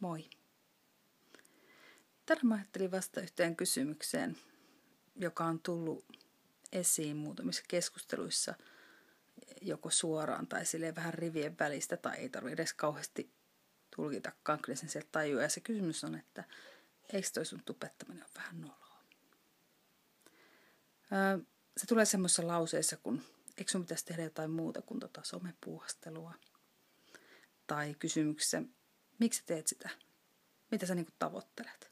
Moi. ajattelin vasta yhteen kysymykseen, joka on tullut esiin muutamissa keskusteluissa joko suoraan tai sille vähän rivien välistä tai ei tarvitse edes kauheasti tulkitakaan, kyllä sen sieltä tajua. Ja se kysymys on, että eikö toi sun tupettaminen ole vähän noloa? se tulee semmoisessa lauseessa, kun eikö sun pitäisi tehdä jotain muuta kuin tota somepuuhastelua? Tai kysymyksessä, Miksi sä teet sitä? Mitä sä niinku tavoittelet?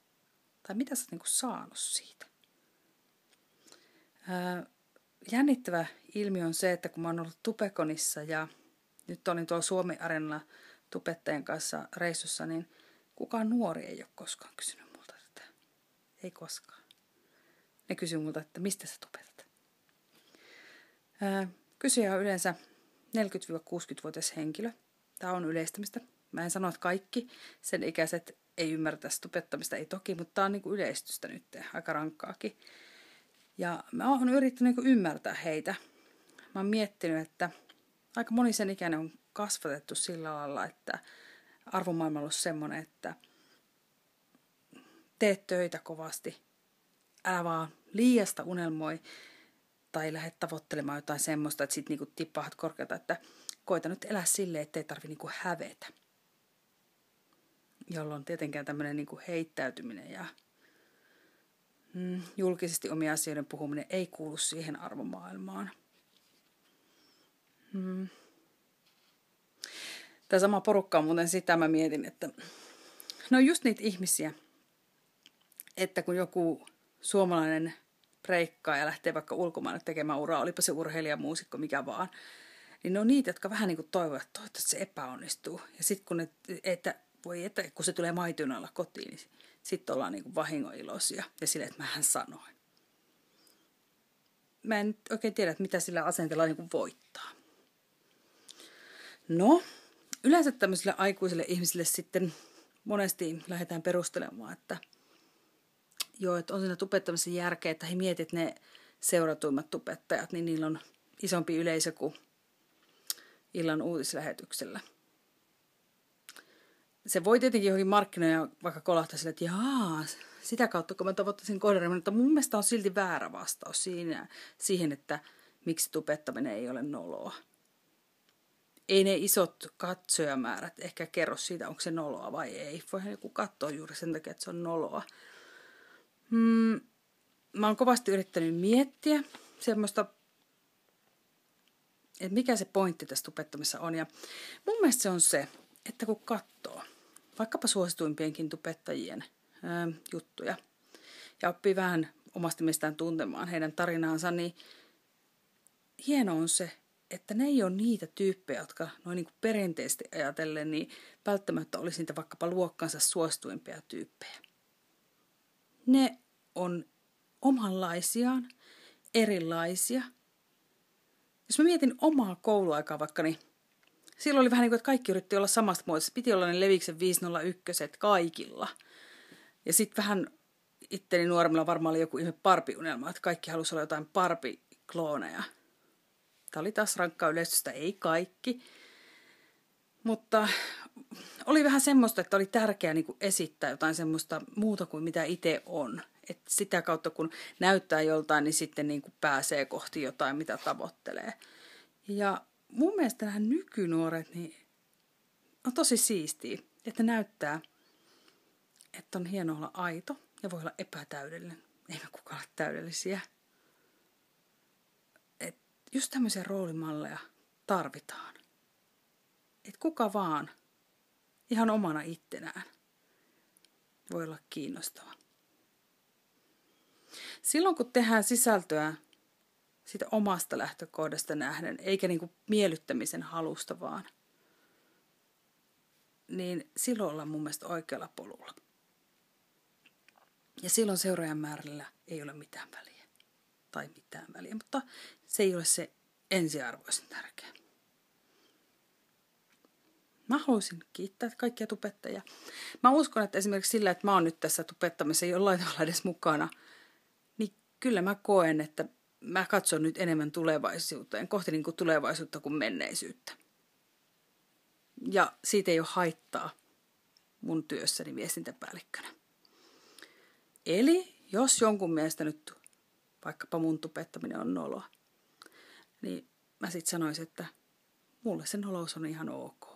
Tai mitä sä oot niinku saanut siitä? Öö, jännittävä ilmiö on se, että kun mä oon ollut Tupekonissa ja nyt olin tuolla Suomi-areenalla tupettajan kanssa reissussa, niin kukaan nuori ei ole koskaan kysynyt multa tätä. Ei koskaan. Ne kysyy multa, että mistä sä tupetat. Öö, kysyjä on yleensä 40-60-vuotias henkilö. Tämä on yleistämistä. Mä en sano, että kaikki sen ikäiset ei ymmärrä tästä tupettamista, ei toki, mutta tämä on niin kuin yleistystä nyt, aika rankkaakin. Ja mä oon yrittänyt niin ymmärtää heitä. Mä oon miettinyt, että aika moni sen ikäinen on kasvatettu sillä lailla, että arvomaailma on ollut semmoinen, että tee töitä kovasti, älä vaan liiasta unelmoi tai lähde tavoittelemaan jotain semmoista, että sit niinku tippahat korkealta, että koita nyt elää silleen, ettei tarvi niinku hävetä jolloin tietenkään tämmöinen niin kuin heittäytyminen ja mm, julkisesti omia asioiden puhuminen ei kuulu siihen arvomaailmaan. Mm. Tämä sama porukka on muuten sitä, mä mietin, että no just niitä ihmisiä, että kun joku suomalainen preikkaa ja lähtee vaikka ulkomaille tekemään uraa, olipa se urheilija, muusikko, mikä vaan, niin ne on niitä, jotka vähän niin kuin toivovat, että toivottavasti se epäonnistuu. Ja sitten kun ne, että voi että kun se tulee alla kotiin, niin sitten ollaan niin vahingoiloisia ja sille, että mähän sanoin. Mä en oikein tiedä, että mitä sillä asenteella niin voittaa. No, yleensä tämmöisille aikuisille ihmisille sitten monesti lähdetään perustelemaan, että joo, että on siinä tupettamisen järkeä, että he mietit, ne seuratuimmat tupettajat, niin niillä on isompi yleisö kuin illan uutislähetyksellä – se voi tietenkin johonkin markkinoja vaikka kolahtaa sille, että jaa, sitä kautta kun mä tavoittaisin kohderyhmän, mutta mun mielestä on silti väärä vastaus siinä, siihen, että miksi tupettaminen ei ole noloa. Ei ne isot katsojamäärät ehkä kerro siitä, onko se noloa vai ei. Voihan joku katsoa juuri sen takia, että se on noloa. Mm, mä oon kovasti yrittänyt miettiä semmoista, että mikä se pointti tässä tupettamisessa on. Ja mun mielestä se on se, että kun katsoo – vaikkapa suosituimpienkin tupettajien ö, juttuja ja oppii vähän omasta mielestään tuntemaan heidän tarinaansa, niin hieno on se, että ne ei ole niitä tyyppejä, jotka noin niin kuin perinteisesti ajatellen, niin välttämättä olisi niitä vaikkapa luokkansa suosituimpia tyyppejä. Ne on omanlaisiaan, erilaisia. Jos mä mietin omaa kouluaikaa vaikka, niin silloin oli vähän niin kuin, että kaikki yritti olla samasta muodosta. Piti olla ne Leviksen 501 kaikilla. Ja sitten vähän itteni nuoremmilla varmaan oli joku ihme parpiunelma, että kaikki halusi olla jotain parpiklooneja. Tämä oli taas rankkaa yleistystä, ei kaikki. Mutta oli vähän semmoista, että oli tärkeää niin esittää jotain semmoista muuta kuin mitä itse on. Et sitä kautta kun näyttää joltain, niin sitten niin kuin pääsee kohti jotain, mitä tavoittelee. Ja mun mielestä nämä nykynuoret, niin on tosi siistiä, että näyttää, että on hieno olla aito ja voi olla epätäydellinen. Ei me kukaan ole täydellisiä. Et just tämmöisiä roolimalleja tarvitaan. Et kuka vaan, ihan omana ittenään, voi olla kiinnostava. Silloin kun tehdään sisältöä sitä omasta lähtökohdasta nähden, eikä niin kuin miellyttämisen halusta vaan, niin silloin ollaan mun mielestä oikealla polulla. Ja silloin seuraajan määrällä ei ole mitään väliä. Tai mitään väliä, mutta se ei ole se ensiarvoisen tärkeä. Mä haluaisin kiittää kaikkia tupettajia. Mä uskon, että esimerkiksi sillä, että mä oon nyt tässä tupettamisessa jollain tavalla edes mukana, niin kyllä mä koen, että mä katson nyt enemmän tulevaisuuteen, kohti niin kuin tulevaisuutta kuin menneisyyttä. Ja siitä ei ole haittaa mun työssäni viestintäpäällikkönä. Eli jos jonkun mielestä nyt vaikkapa mun tupettaminen on noloa, niin mä sitten sanoisin, että mulle sen nolous on ihan ok.